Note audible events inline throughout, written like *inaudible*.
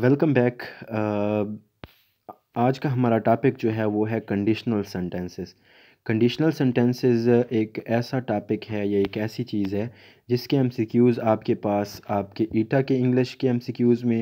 welcome back uh, आज का हमारा टॉपिक जो है वो है कंडीशनल सेंटेंसेस कंडीशनल सेंटेंसेस एक ऐसा टॉपिक है या एक ऐसी चीज़ है जिसके एमसीक्यूज़ आपके पास आपके ईटा e के इंग्लिश के एमसीक्यूज़ में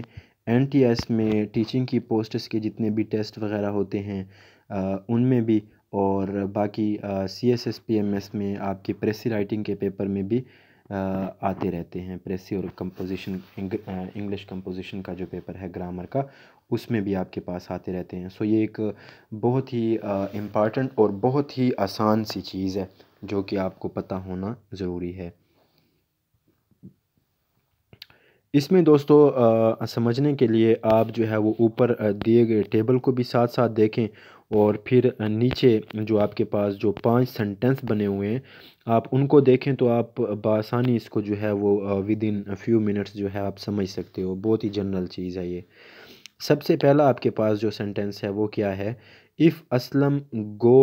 एनटीएस में टीचिंग की पोस्ट के जितने भी टेस्ट वगैरह होते हैं uh, उनमें भी और बाकी C S S P M S में आपके प्रेसी राइटिंग के पेपर में भी आते रहते हैं प्रेसी और कंपोजिशन इंग्लिश कंपोजिशन का जो पेपर है ग्रामर का उसमें भी आपके पास आते रहते हैं सो ये एक बहुत ही इम्पॉर्टेंट और बहुत ही आसान सी चीज़ है जो कि आपको पता होना ज़रूरी है इसमें दोस्तों आ, समझने के लिए आप जो है वो ऊपर दिए गए टेबल को भी साथ साथ देखें और फिर नीचे जो आपके पास जो पांच सेंटेंस बने हुए हैं आप उनको देखें तो आप बासानी इसको जो है वो विद इन फ्यू मिनट्स जो है आप समझ सकते हो बहुत ही जनरल चीज़ है ये सबसे पहला आपके पास जो सेंटेंस है वो क्या है इफ़ असलम गो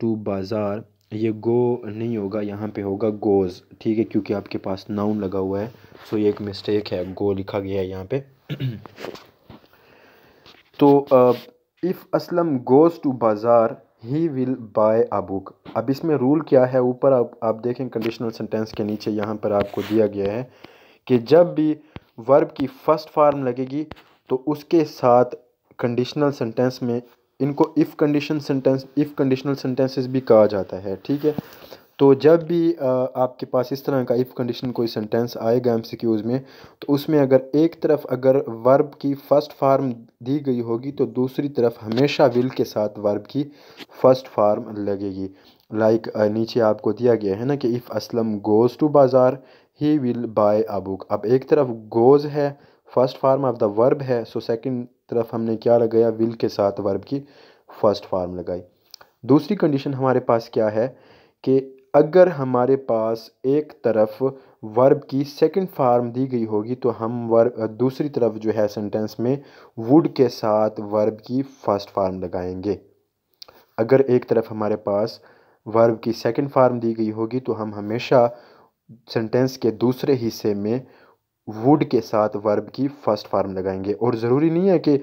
टू बाज़ार ये गो नहीं होगा यहाँ पे होगा गोज़ ठीक है क्योंकि आपके पास नाउन लगा हुआ है सो ये एक मिस्टेक है गो लिखा गया है यहाँ पे *clears throat* तो if Aslam goes to bazaar he will buy a book अब इसमें रूल क्या है ऊपर आप आप देखें कंडीशनल सेंटेंस के नीचे यहाँ पर आपको दिया गया है कि जब भी वर्ब की फ़र्स्ट फार्म लगेगी तो उसके साथ कंडीशनल सेंटेंस में इनको if condition sentence if conditional sentences भी कहा जाता है ठीक है तो जब भी आपके पास इस तरह का इफ़ कंडीशन कोई सेंटेंस आएगा एम सी क्यूज़ में तो उसमें अगर एक तरफ अगर वर्ब की फ़र्स्ट फार्म दी गई होगी तो दूसरी तरफ हमेशा विल के साथ वर्ब की फ़र्स्ट फार्म लगेगी लाइक like, नीचे आपको दिया गया है ना कि if Aslam goes to bazaar he will buy a book अब एक तरफ गोज़ है first form of the verb है सो सेकंड तरफ हमने क्या लगाया विल के साथ वर्ब की फ़र्स्ट फार्म लगाई दूसरी कंडीशन हमारे पास क्या है कि अगर हमारे पास एक तरफ वर्ब की सेकंड फार्म दी गई होगी तो हम वर्ब दूसरी तरफ जो है सेंटेंस में वुड के साथ वर्ब की फर्स्ट फार्म लगाएंगे अगर एक तरफ हमारे पास वर्ब की सेकंड फार्म दी गई होगी तो हम हमेशा सेंटेंस के दूसरे हिस्से में वुड के साथ वर्ब की फर्स्ट फार्म लगाएंगे और ज़रूरी नहीं है कि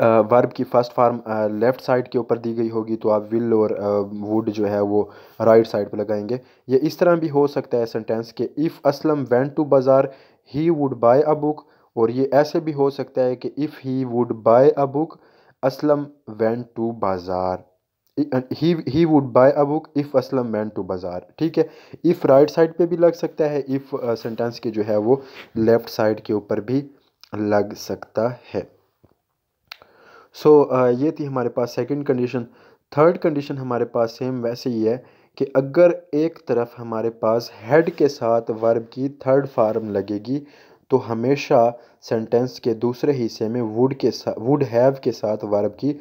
वर्ब की फर्स्ट फार्म लेफ़्ट साइड के ऊपर दी गई होगी तो आप विल और वुड जो है वो राइट साइड पर लगाएंगे ये इस तरह भी हो सकता है सेंटेंस के if Aslam went to bazaar he would buy a book और ये ऐसे भी हो सकता है कि if he would buy a book Aslam went to bazaar he would buy a book if Aslam went to bazaar ठीक है इफ़ राइट साइड पर भी लग सकता है इफ़ सेंटेंस के जो है वो लेफ़्ट साइड के ऊपर भी लग सकता है सो so, uh, ये थी हमारे पास सेकंड कंडीशन थर्ड कंडीशन हमारे पास सेम वैसे ही है कि अगर एक तरफ हमारे पास हेड के साथ वर्ब की थर्ड फार्म लगेगी तो हमेशा सेंटेंस के दूसरे हिस्से में वुड के साथ वुड हैव के साथ वर्ब की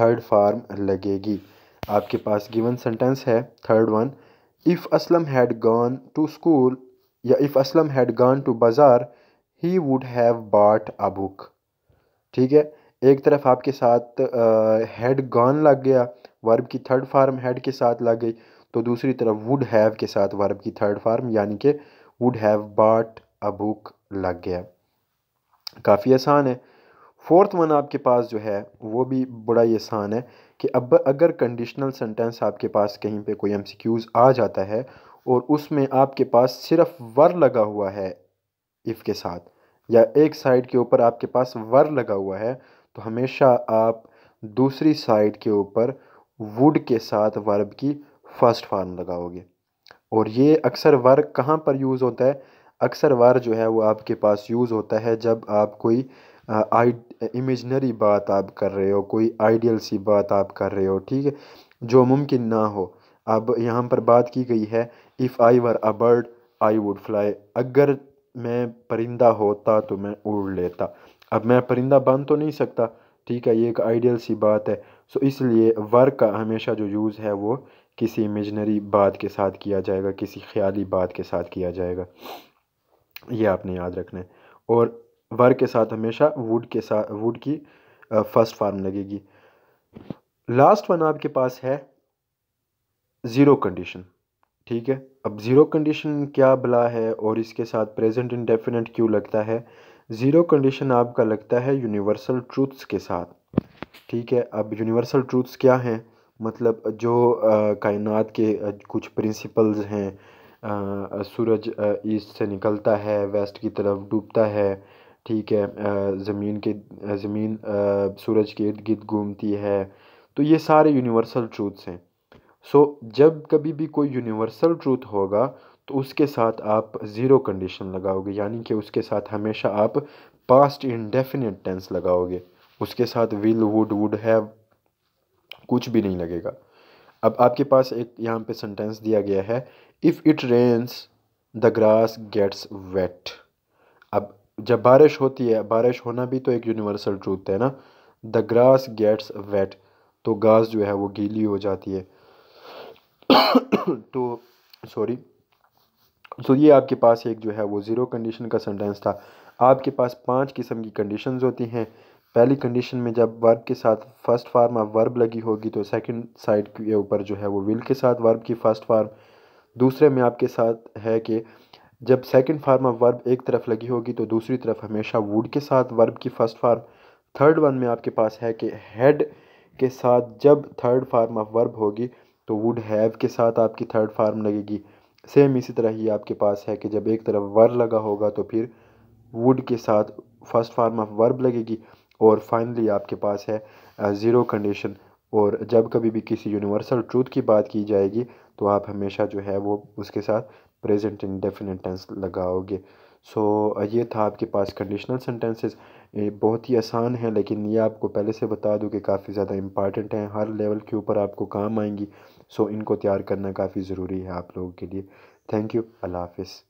थर्ड फार्म लगेगी आपके पास गिवन सेंटेंस है third one if Aslam had gone to school या if Aslam had gone to bazaar he would have बाट अ बुक ठीक है एक तरफ आपके साथ हैड गॉन लग गया वर्ब की थर्ड फार्म हेड के साथ लग गई तो दूसरी तरफ वुड हैव के साथ वर्ब की थर्ड फार्म यानी कि वुड हैव बाट अ बुक लग गया काफ़ी आसान है फोर्थ वन आपके पास जो है वो भी बड़ा ही आसान है कि अब अगर कंडीशनल सेंटेंस आपके पास कहीं पे कोई एमसीक्यूज़ आ जाता है और उसमें आपके पास सिर्फ वर लगा हुआ है इफ़ के साथ या एक साइड के ऊपर आपके पास वर लगा हुआ है तो हमेशा आप दूसरी साइड के ऊपर वुड के साथ वर्ब की फर्स्ट फॉर्म लगाओगे और ये अक्सर वर्ग कहाँ पर यूज़ होता है अक्सर वर जो है वो आपके पास यूज़ होता है जब आप कोई आई इमेजनरी बात आप कर रहे हो कोई आइडियल सी बात आप कर रहे हो ठीक है जो मुमकिन ना हो अब यहाँ पर बात की गई है if I were a bird I would fly अगर मैं परिंदा होता तो मैं उड़ लेता अब मैं परिंदा बन तो नहीं सकता ठीक है ये एक आइडियल सी बात है सो इसलिए वर्क का हमेशा जो यूज़ है वो किसी इमेजनरी बात के साथ किया जाएगा किसी ख्याली बात के साथ किया जाएगा ये आपने याद रखना है और वर्क के साथ हमेशा वुड के साथ वुड की फर्स्ट फार्म लगेगी लास्ट वन आपके पास है ज़ीरो कंडीशन ठीक है अब ज़ीरो कंडीशन क्या भला है और इसके साथ प्रेजेंट इंडेफिनेट क्यों लगता है ज़ीरो कंडीशन आपका लगता है यूनिवर्सल ट्रूथ्स के साथ ठीक है अब यूनिवर्सल ट्रूथ्स क्या हैं मतलब जो कायनात के कुछ प्रिंसिपल्स हैं सूरज ईस्ट से निकलता है वेस्ट की तरफ डूबता है ठीक है ज़मीन के ज़मीन सूरज के इर्द गिर्द घूमती है तो ये सारे यूनिवर्सल ट्रूथ्स हैं सो so, जब कभी भी कोई यूनिवर्सल ट्रूथ होगा तो उसके साथ आप ज़ीरो कंडीशन लगाओगे यानी कि उसके साथ हमेशा आप पास्ट इनडेफिनेट टेंस लगाओगे उसके साथ विल वुड वुड हैव कुछ भी नहीं लगेगा अब आपके पास एक यहाँ पे सेंटेंस दिया गया है if it rains the grass gets wet अब जब बारिश होती है बारिश होना भी तो एक यूनिवर्सल ट्रूथ है ना द ग्रास गेट्स वेट तो घास जो है वो गीली हो जाती है *coughs* तो सॉरी तो ये आपके पास एक जो है वो ज़ीरो कंडीशन का सेंटेंस था आपके पास पांच किस्म की कंडीशंस होती हैं पहली कंडीशन में जब वर्ब के साथ फर्स्ट फार्म ऑफ वर्ब लगी होगी तो सेकंड साइड के ऊपर जो है वो विल के साथ वर्ब की फर्स्ट फार्म दूसरे में आपके साथ है कि जब सेकंड फार्म ऑफ वर्ब एक तरफ लगी होगी तो दूसरी तरफ हमेशा वुड के साथ वर्ब की फर्स्ट फार्म थर्ड वन में आपके पास है कि हेड के साथ जब थर्ड फार्म ऑफ वर्ब होगी तो वुड हैव के साथ आपकी थर्ड फार्म लगेगी सेम इसी तरह ही आपके पास है कि जब एक तरफ वर लगा होगा तो फिर वुड के साथ फर्स्ट फार्म ऑफ वर्ब लगेगी और फाइनली आपके पास है ज़ीरो कंडीशन और जब कभी भी किसी यूनिवर्सल ट्रूथ की बात की जाएगी तो आप हमेशा जो है वो उसके साथ प्रेजेंट डेफिनेट टेंस लगाओगे सो so, ये था आपके पास कंडीशनल सेंटेंसेस बहुत ही आसान है लेकिन ये आपको पहले से बता दूँ कि काफ़ी ज़्यादा इंपॉर्टेंट हैं हर लेवल के ऊपर आपको काम आएंगी सो इनको तैयार करना काफ़ी ज़रूरी है आप लोगों के लिए थैंक यू अल्लाह हाफिज़